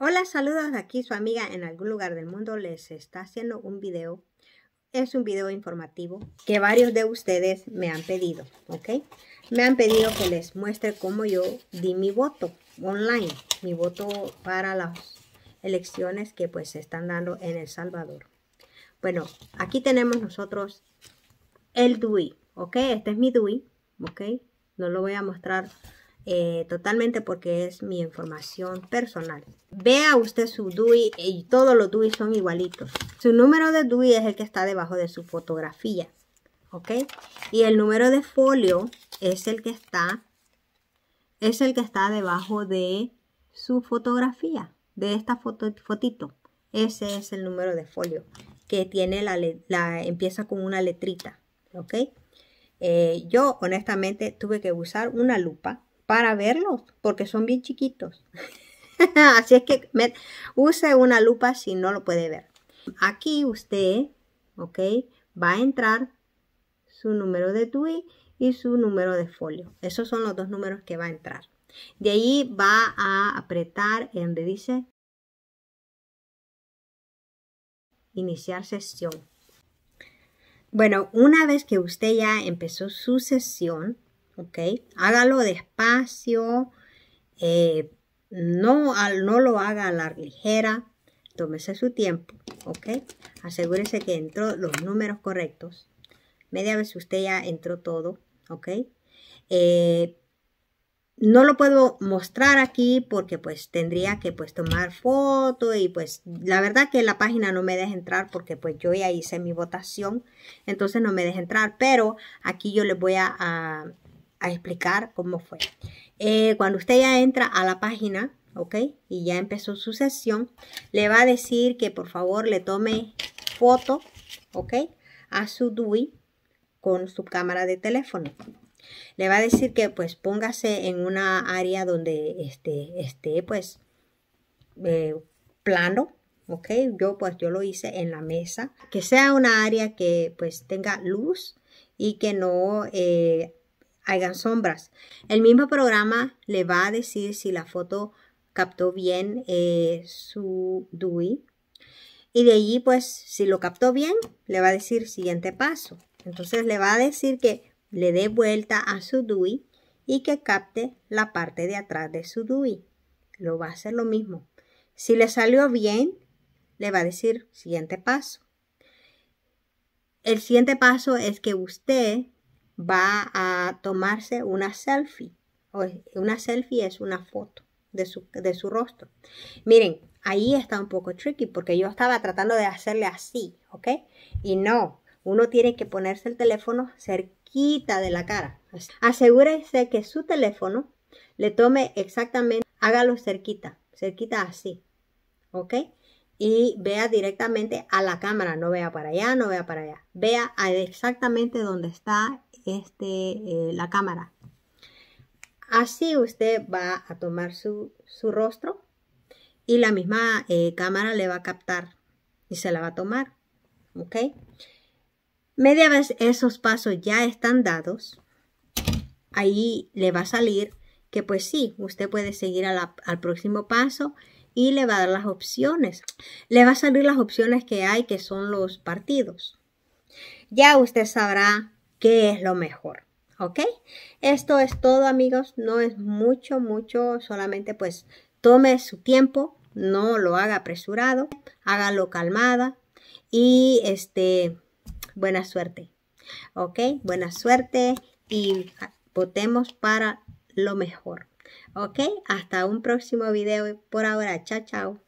Hola, saludos de aquí su amiga en algún lugar del mundo les está haciendo un video. Es un video informativo que varios de ustedes me han pedido, ¿ok? Me han pedido que les muestre cómo yo di mi voto online, mi voto para las elecciones que pues se están dando en El Salvador. Bueno, aquí tenemos nosotros el DUI, ¿ok? Este es mi DUI, ¿ok? No lo voy a mostrar eh, totalmente porque es mi información personal. Vea usted su DUI y todos los DUI son igualitos. Su número de DUI es el que está debajo de su fotografía. ¿Ok? Y el número de folio es el que está, es el que está debajo de su fotografía, de esta fotito. Ese es el número de folio que tiene la, la empieza con una letrita, ¿ok? Eh, yo honestamente tuve que usar una lupa para verlos, porque son bien chiquitos. Así es que use una lupa si no lo puede ver. Aquí usted, ok, va a entrar su número de TUI y su número de folio. Esos son los dos números que va a entrar. De ahí va a apretar en donde dice iniciar sesión. Bueno, una vez que usted ya empezó su sesión, ¿ok? Hágalo despacio, eh, no, no lo haga a la ligera, tómese su tiempo, ¿ok? Asegúrese que entró los números correctos. Media vez usted ya entró todo, ¿ok? Eh, no lo puedo mostrar aquí porque pues tendría que pues tomar foto y pues la verdad que la página no me deja entrar porque pues yo ya hice mi votación, entonces no me deja entrar, pero aquí yo les voy a a explicar cómo fue. Eh, cuando usted ya entra a la página, ¿ok? Y ya empezó su sesión, le va a decir que por favor le tome foto, ¿ok? A su DUI con su cámara de teléfono. Le va a decir que pues póngase en una área donde esté, esté pues eh, plano, ¿ok? Yo pues yo lo hice en la mesa, que sea una área que pues tenga luz y que no eh, hagan sombras. El mismo programa le va a decir si la foto captó bien eh, su DUI. Y de allí, pues, si lo captó bien, le va a decir siguiente paso. Entonces le va a decir que le dé vuelta a su DUI y que capte la parte de atrás de su DUI. Lo va a hacer lo mismo. Si le salió bien, le va a decir siguiente paso. El siguiente paso es que usted va a tomarse una selfie. Una selfie es una foto de su, rostro. Miren, ahí está un poco tricky porque yo estaba tratando de hacerle así, ¿ok? Y no, uno tiene que ponerse el teléfono cerquita de la cara. Asegúrese que su teléfono le tome exactamente, hágalo cerquita, cerquita así, ¿ok? y vea directamente a la cámara, no vea para allá, no vea para allá, vea exactamente dónde está este, eh, la cámara. Así usted va a tomar su, rostro y la misma eh, cámara le va a captar y se la va a tomar, ¿ok? Media vez esos pasos ya están dados, ahí le va a salir que pues sí, usted puede seguir al próximo paso y le va a dar las opciones. Le va a salir las opciones que hay, que son los partidos. Ya usted sabrá qué es lo mejor. ¿Ok? Esto es todo amigos, no es mucho, mucho, solamente pues tome su tiempo, no lo haga apresurado, hágalo calmada y este, buena suerte. ¿Ok? Buena suerte y votemos para lo mejor. Ok, hasta un próximo video por ahora. Chao, chao.